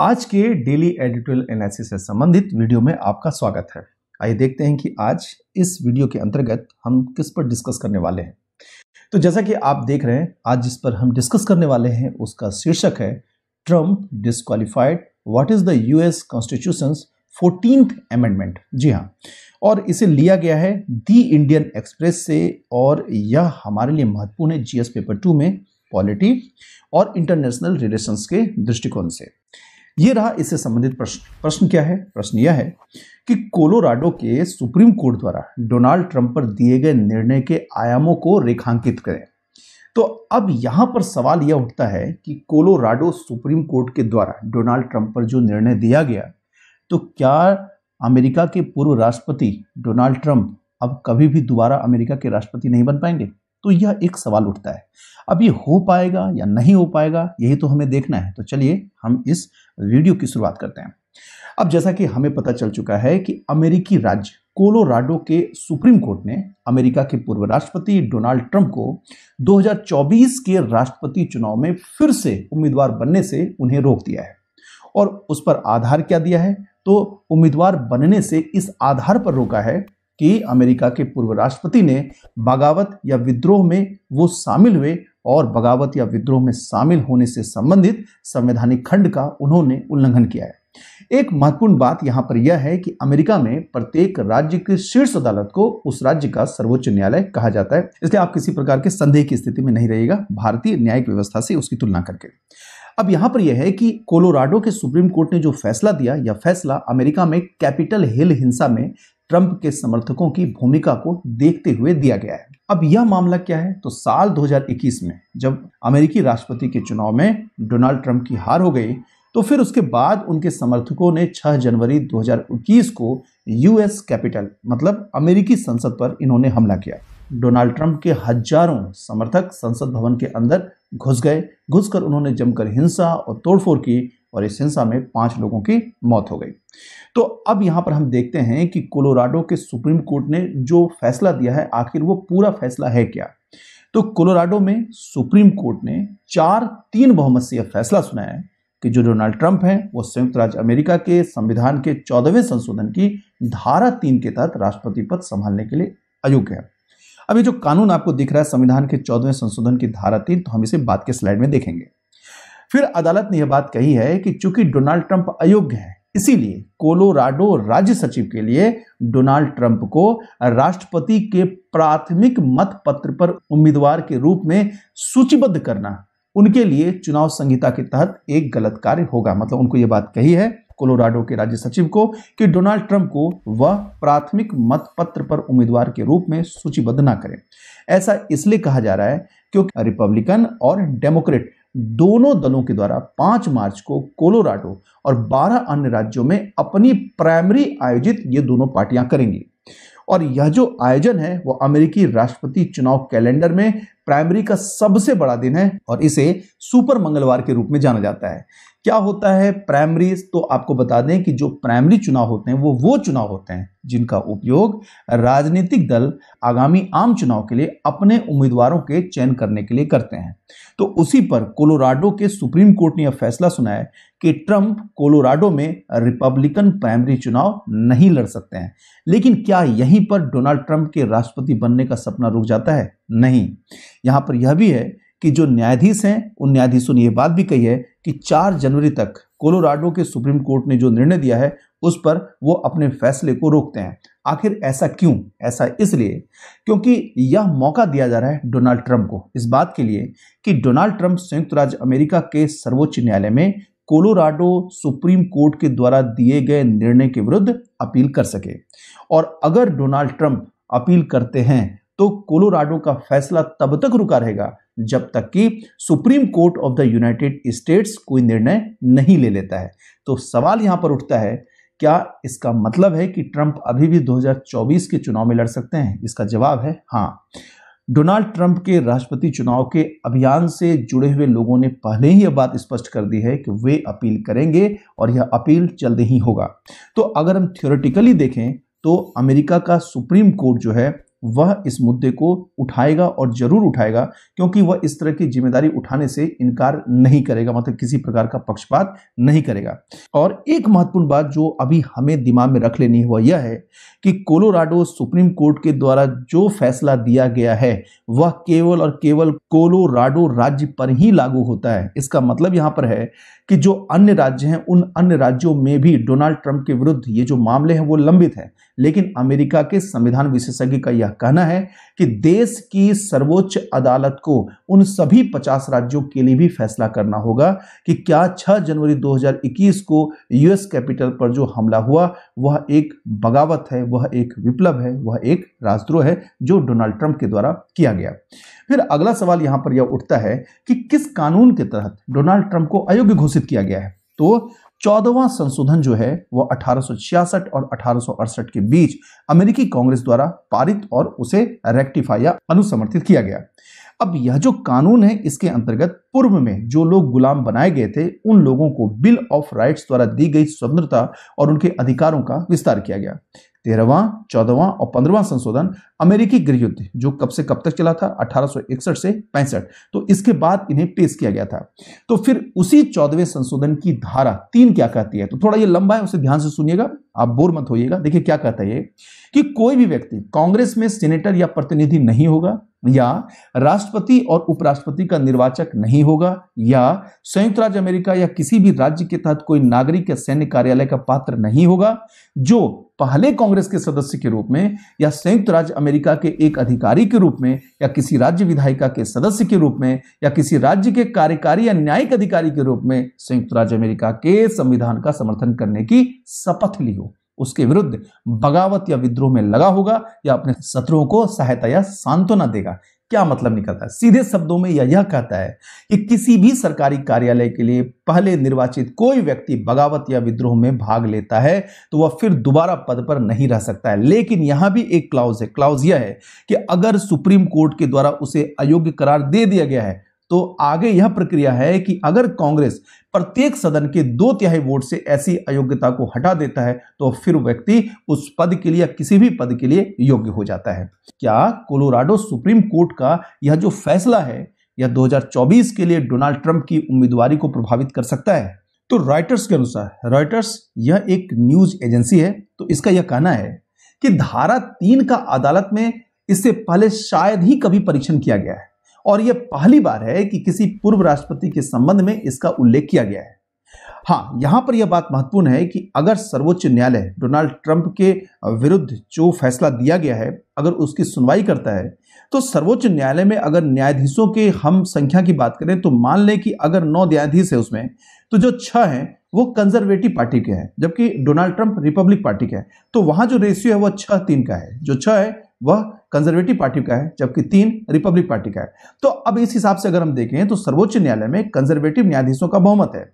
आज के daily editorial analysis से संबंधित वीडियो में आपका स्वागत है आइए देखते हैं कि आज इस वीडियो के अंतर्गत हम किस पर डिस्कस करने वाले हैं तो जैसा कि आप देख रहे हैं आज जिस पर हम डिस्कस करने वाले हैं उसका शीर्षक है Trump disqualified what is the US constitution fourteen amendment जी हाँ और इसे लिया गया है दी इंडियन एक्सप्रेस से और यह हमारे लिए महत्वपूर्ण है जीएस पेपर टू में पॉलिटी और इंटरनेशनल रिलेशंस के दृष्टिकोण से ये रहा इससे संबंधित प्रश्न प्रश्न क्या है प्रश्न यह है कि कोलोराडो के सुप्रीम कोर्ट द्वारा डोनाल्ड ट्रंप पर दिए गए निर्णय के आयामों को रेखांकित करें तो अब यहां पर सवाल यह उठता है कि कोलोराडो सुप्रीम कोर्ट के द्वारा डोनाल्ड ट्रंप पर जो निर्णय दिया गया तो क्या अमेरिका के पूर्व राष्ट्रपति डोनाल्ड ट्रंप अब कभी भी दोबारा अमेरिका के राष्ट्रपति नहीं बन पाएंगे तो यह एक सवाल उठता है अब ये हो पाएगा या नहीं हो पाएगा यही तो हमें देखना है तो चलिए हम इस वीडियो की शुरुआत करते हैं अब जैसा कि हमें पता चल चुका है कि अमेरिकी राज्य कोलोराडो के सुप्रीम कोर्ट ने अमेरिका के पूर्व राष्ट्रपति डोनाल्ड ट्रंप को 2024 के राष्ट्रपति चुनाव में फिर से उम्मीदवार बनने से उन्हें रोक दिया है और उस पर आधार क्या दिया है तो उम्मीदवार बनने से इस आधार पर रोका है कि अमेरिका के पूर्व राष्ट्रपति ने बगावत या विद्रोह में वो शामिल हुए और बगावत या विद्रोह में शामिल होने से संबंधित संवैधानिक खंड का उन्होंने उल्लंघन किया है एक महत्वपूर्ण बात यहां पर यह है कि अमेरिका में प्रत्येक राज्य की शीर्ष अदालत को उस राज्य का सर्वोच्च न्यायालय कहा जाता है इसलिए आप किसी प्रकार के संदेह की स्थिति में नहीं रहेगा भारतीय न्यायिक व्यवस्था से उसकी तुलना करके अब यहां पर यह है कि कोलोराडो के सुप्रीम कोर्ट ने जो फैसला दिया यह फैसला अमेरिका में कैपिटल हिल हिंसा में ट्रंप के समर्थकों की भूमिका को देखते हुए दिया गया है अब यह मामला क्या है तो साल 2021 में जब अमेरिकी राष्ट्रपति के चुनाव में डोनाल्ड ट्रंप की हार हो गई तो फिर उसके बाद उनके समर्थकों ने 6 जनवरी 2021 को यूएस कैपिटल मतलब अमेरिकी संसद पर इन्होंने हमला किया डोनाल्ड ट्रंप के हजारों समर्थक संसद भवन के अंदर घुस गए घुसकर उन्होंने जमकर हिंसा और तोड़फोड़ की और इस हिंसा में पांच लोगों की मौत हो गई तो अब यहां पर हम देखते हैं कि कोलोराडो के सुप्रीम कोर्ट ने जो फैसला दिया है आखिर वो पूरा फैसला है क्या तो कोलोराडो में सुप्रीम कोर्ट ने चार तीन बहुमत से यह फैसला सुनाया है कि जो डोनाल्ड ट्रंप हैं वो संयुक्त राज्य अमेरिका के संविधान के चौदहवें संशोधन की धारा तीन के तहत राष्ट्रपति पद संभालने के लिए अयोग्य है अब ये जो कानून आपको दिख रहा है संविधान के चौदहवें संशोधन की धारा तीन तो हम इसे बाद के स्लाइड में देखेंगे फिर अदालत ने यह बात कही है कि चूंकि डोनाल्ड ट्रंप अयोग्य है इसीलिए कोलोराडो राज्य सचिव के लिए डोनाल्ड ट्रंप को राष्ट्रपति के प्राथमिक मत पत्र पर उम्मीदवार के रूप में सूचीबद्ध करना उनके लिए चुनाव संहिता के तहत एक गलत कार्य होगा मतलब उनको यह बात कही है कोलोराडो के राज्य सचिव को कि डोनाल्ड ट्रंप को वह प्राथमिक मत पत्र पर उम्मीदवार के रूप में सूचीबद्ध ना करें ऐसा इसलिए कहा जा रहा है क्योंकि रिपब्लिकन और डेमोक्रेट दोनों दलों के द्वारा 5 मार्च को कोलोराडो और 12 अन्य राज्यों में अपनी प्राइमरी आयोजित ये दोनों पार्टियां करेंगी और यह जो आयोजन है वो अमेरिकी राष्ट्रपति चुनाव कैलेंडर में प्राइमरी का सबसे बड़ा दिन है और इसे सुपर मंगलवार के रूप में जाना जाता है क्या होता है प्राइमरी तो आपको बता दें कि जो प्राइमरी चुनाव होते हैं वो वो चुनाव होते हैं जिनका उपयोग राजनीतिक दल आगामी आम चुनाव के लिए अपने उम्मीदवारों के चयन करने के लिए करते हैं तो उसी पर कोलोराडो के सुप्रीम कोर्ट ने यह फैसला सुनाया कि ट्रंप कोलोराडो में रिपब्लिकन प्राइमरी चुनाव नहीं लड़ सकते हैं लेकिन क्या यहीं पर डोनाल्ड ट्रंप के राष्ट्रपति बनने का सपना रुक जाता है नहीं यहाँ पर यह भी है कि जो न्यायाधीश हैं उन न्यायाधीशों ने यह बात भी कही है कि 4 जनवरी तक कोलोराडो के सुप्रीम कोर्ट ने जो निर्णय दिया है उस पर वो अपने फैसले को रोकते हैं आखिर ऐसा क्यों ऐसा इसलिए क्योंकि यह मौका दिया जा रहा है डोनाल्ड ट्रंप को इस बात के लिए कि डोनाल्ड ट्रंप संयुक्त राज्य अमेरिका के सर्वोच्च न्यायालय में कोलोराडो सुप्रीम कोर्ट के द्वारा दिए गए निर्णय के विरुद्ध अपील कर सके और अगर डोनाल्ड ट्रंप अपील करते हैं तो कोलोराडो का फैसला तब तक रुका रहेगा जब तक कि supreme court of the United States कोई निर्णय नहीं ले लेता है तो सवाल यहां पर उठता है क्या इसका मतलब है कि ट्रंप अभी भी 2024 के चुनाव में लड़ सकते हैं इसका जवाब है हाँ डोनाल्ड ट्रंप के राष्ट्रपति चुनाव के अभियान से जुड़े हुए लोगों ने पहले ही यह बात स्पष्ट कर दी है कि वे अपील करेंगे और यह अपील जल्द ही होगा तो अगर हम थियोरेटिकली देखें तो अमेरिका का सुप्रीम कोर्ट जो है वह इस मुद्दे को उठाएगा और जरूर उठाएगा क्योंकि वह इस तरह की जिम्मेदारी उठाने से इनकार नहीं करेगा मतलब किसी प्रकार का पक्षपात नहीं करेगा और एक महत्वपूर्ण बात जो अभी हमें दिमाग में रख लेनी है वह यह है कि कोलोराडो सुप्रीम कोर्ट के द्वारा जो फैसला दिया गया है वह केवल और केवल कोलोराडो राज्य पर ही लागू होता है इसका मतलब यहां पर है कि जो अन्य राज्य हैं उन अन्य राज्यों में भी डोनाल्ड ट्रंप के विरुद्ध ये जो मामले हैं वो लंबित हैं लेकिन अमेरिका के संविधान विशेषज्ञ का यह यह कहना है कि देश की सर्वोच्च अदालत को उन सभी 50 राज्यों के लिए भी फैसला करना होगा कि क्या 6 जनवरी 2021 को यूएस कैपिटल पर जो हमला हुआ वह एक बगावत है वह एक विप्लव है वह एक राजद्रोह है जो डोनाल्ड ट्रंप के द्वारा किया गया फिर अगला सवाल यहां पर यह उठता है कि किस कानून के तहत डोनाल्ड ट्रंप को अयोग्य घोषित किया गया है तो चौदहवां संशोधन जो है वह अठारह और अठारह के बीच अमेरिकी कांग्रेस द्वारा पारित और उसे रेक्टिफाई या अनुसमर्थित किया गया अब यह जो कानून है इसके अंतर्गत पूर्व में जो लोग गुलाम बनाए गए थे उन लोगों को बिल ऑफ राइट्स द्वारा दी गई स्वतंत्रता और उनके अधिकारों का विस्तार किया गया तेरहवां चौदहवां और पंद्रवा संशोधन अमेरिकी युद्ध जो कब से कब तक चला था 1861 से पैंसठ तो इसके बाद इन्हें पेश किया गया था तो फिर उसी चौदहवें संशोधन की धारा तीन क्या कहती है तो थोड़ा ये लंबा है उसे ध्यान से सुनिएगा आप बोर मत होइएगा देखिए क्या कहता है ये कि कोई भी व्यक्ति कांग्रेस में सीनेटर या प्रतिनिधि नहीं होगा या राष्ट्रपति और उपराष्ट्रपति का निर्वाचक नहीं होगा या संयुक्त राज्य अमेरिका या किसी भी राज्य के तहत कोई नागरिक या सैन्य कार्यालय का पात्र नहीं होगा जो पहले कांग्रेस के सदस्य के रूप में या संयुक्त राज्य अमेरिका अमेरिका के एक अधिकारी के रूप में या किसी राज्य विधायिका के सदस्य के रूप में या किसी राज्य के कार्यकारी या न्यायिक अधिकारी के रूप में संयुक्त राज्य अमेरिका के संविधान का समर्थन करने की शपथ ली हो उसके विरुद्ध बगावत या विद्रोह में लगा होगा या अपने शत्रुओं को सहायता या सांत्वना देगा क्या मतलब निकलता है सीधे शब्दों में यह यह कहता है कि किसी भी सरकारी कार्यालय के लिए पहले निर्वाचित कोई व्यक्ति बगावत या विद्रोह में भाग लेता है तो वह फिर दोबारा पद पर नहीं रह सकता है लेकिन यहां भी एक क्लाउज है क्लाउज यह है कि अगर सुप्रीम कोर्ट के द्वारा उसे अयोग्य करार दे दिया गया है तो आगे यह प्रक्रिया है कि अगर कांग्रेस प्रत्येक सदन के दो तिहाई वोट से ऐसी अयोग्यता को हटा देता है तो फिर व्यक्ति उस पद के लिए किसी भी पद के लिए योग्य हो जाता है क्या कोलोराडो सुप्रीम कोर्ट का यह जो फैसला है यह 2024 के लिए डोनाल्ड ट्रंप की उम्मीदवारी को प्रभावित कर सकता है तो रॉयटर्स के अनुसार रॉयटर्स यह एक न्यूज एजेंसी है तो इसका यह कहना है कि धारा तीन का अदालत में इससे पहले शायद ही कभी परीक्षण किया गया है और यह पहली बार है कि किसी पूर्व राष्ट्रपति के संबंध में इसका उल्लेख किया गया है हाँ यहां पर यह बात महत्वपूर्ण है कि अगर सर्वोच्च न्यायालय डोनाल्ड ट्रंप के विरुद्ध जो फैसला दिया गया है अगर उसकी सुनवाई करता है तो सर्वोच्च न्यायालय में अगर न्यायाधीशों के हम संख्या की बात करें तो मान लें कि अगर नौ न्यायाधीश है उसमें तो जो छह हैं वो कंजर्वेटिव पार्टी के हैं जबकि डोनाल्ड ट्रंप रिपब्लिक पार्टी के हैं तो वहां जो रेशियो है वह छह तीन का है जो छह है वह कंजर्वेटिव पार्टी का है जबकि तीन रिपब्लिक पार्टी का है तो अब इस हिसाब से अगर हम देखें तो सर्वोच्च न्यायालय में कंजर्वेटिव न्यायाधीशों का बहुमत है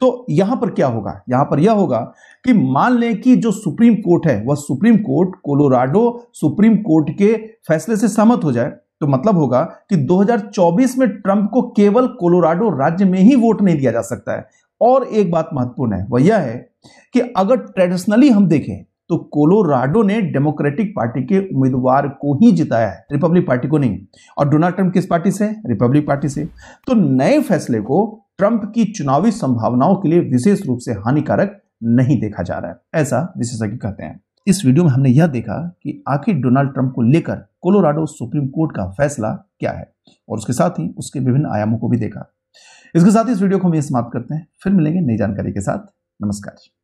तो यहां पर क्या होगा यहां पर यह होगा कि मान लें कि जो सुप्रीम कोर्ट है वह supreme court Colorado supreme court के फैसले से सहमत हो जाए तो मतलब होगा कि 2024 में ट्रंप को केवल कोलोराडो राज्य में ही वोट नहीं दिया जा सकता है और एक बात महत्वपूर्ण है वह यह है कि अगर ट्रेडिशनली हम देखें तो कोलोराडो ने डेमोक्रेटिक पार्टी के उम्मीदवार को ही जिताया है रिपब्लिक पार्टी को नहीं और डोनाल्ड ट्रंप किस पार्टी से रिपब्लिक पार्टी से तो नए फैसले को ट्रंप की चुनावी संभावनाओं के लिए विशेष रूप से हानिकारक नहीं देखा जा रहा है ऐसा विशेषज्ञ कहते हैं इस वीडियो में हमने यह देखा कि आखिर डोनाल्ड ट्रंप को लेकर कोलोराडो सुप्रीम कोर्ट का फैसला क्या है और उसके साथ ही उसके विभिन्न आयामों को भी देखा इसके साथ ही इस वीडियो को हम ये समाप्त करते हैं फिर मिलेंगे नई जानकारी के साथ नमस्कार